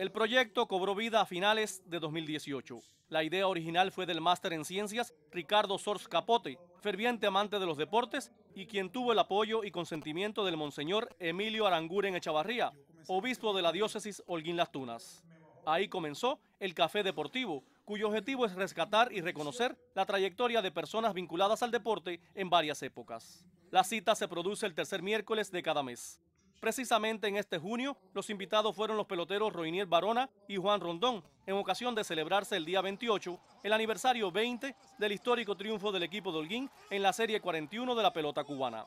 El proyecto cobró vida a finales de 2018. La idea original fue del máster en ciencias Ricardo Sors Capote, ferviente amante de los deportes y quien tuvo el apoyo y consentimiento del monseñor Emilio Aranguren Echavarría, obispo de la diócesis Holguín Las Tunas. Ahí comenzó el Café Deportivo, cuyo objetivo es rescatar y reconocer la trayectoria de personas vinculadas al deporte en varias épocas. La cita se produce el tercer miércoles de cada mes. Precisamente en este junio, los invitados fueron los peloteros Roinier Barona y Juan Rondón, en ocasión de celebrarse el día 28, el aniversario 20 del histórico triunfo del equipo de Holguín en la Serie 41 de la pelota cubana.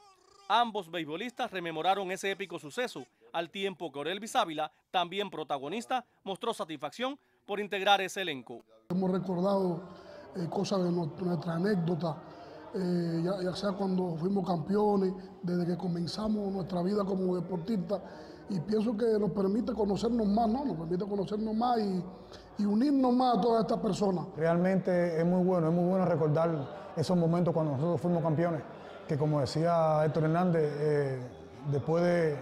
Ambos beisbolistas rememoraron ese épico suceso, al tiempo que Orel Bisávila, también protagonista, mostró satisfacción por integrar ese elenco. Hemos recordado eh, cosas de nuestra anécdota eh, ya, sea cuando fuimos campeones, desde que comenzamos nuestra vida como deportistas, y pienso que nos permite conocernos más, ¿no? Nos permite conocernos más y, unirnos más a todas estas personas. Realmente es muy bueno, es muy bueno recordar esos momentos cuando nosotros fuimos campeones, que como decía Héctor Hernández, eh, después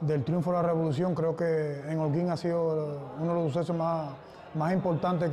del triunfo de la revolución, creo que en Holguín ha sido uno de los sucesos más, más importantes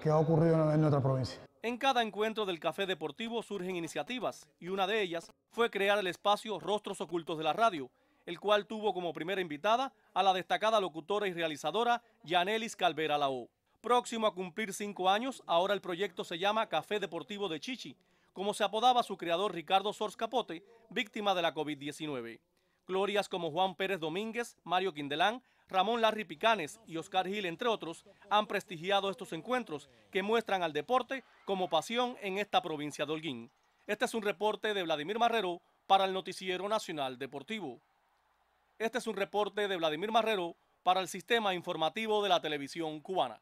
que ha ocurrido en nuestra provincia. En cada encuentro del Café Deportivo surgen iniciativas y una de ellas fue crear el espacio Rostros Ocultos de la Radio, el cual tuvo como primera invitada a la destacada locutora y realizadora Yanelis Calvera Lao. Próximo a cumplir cinco años, ahora el proyecto se llama Café Deportivo de Chichi, como se apodaba su creador Ricardo Sors Capote, víctima de la COVID-19. Glorias como Juan Pérez Domínguez, Mario Quindelán, Ramón Larry Picanes y Oscar Gil, entre otros, han prestigiado estos encuentros que muestran al deporte como pasión en esta provincia de Holguín. Este es un reporte de Vladimir Marrero para el Noticiero Nacional Deportivo. Este es un reporte de Vladimir Marrero para el Sistema Informativo de la Televisión Cubana.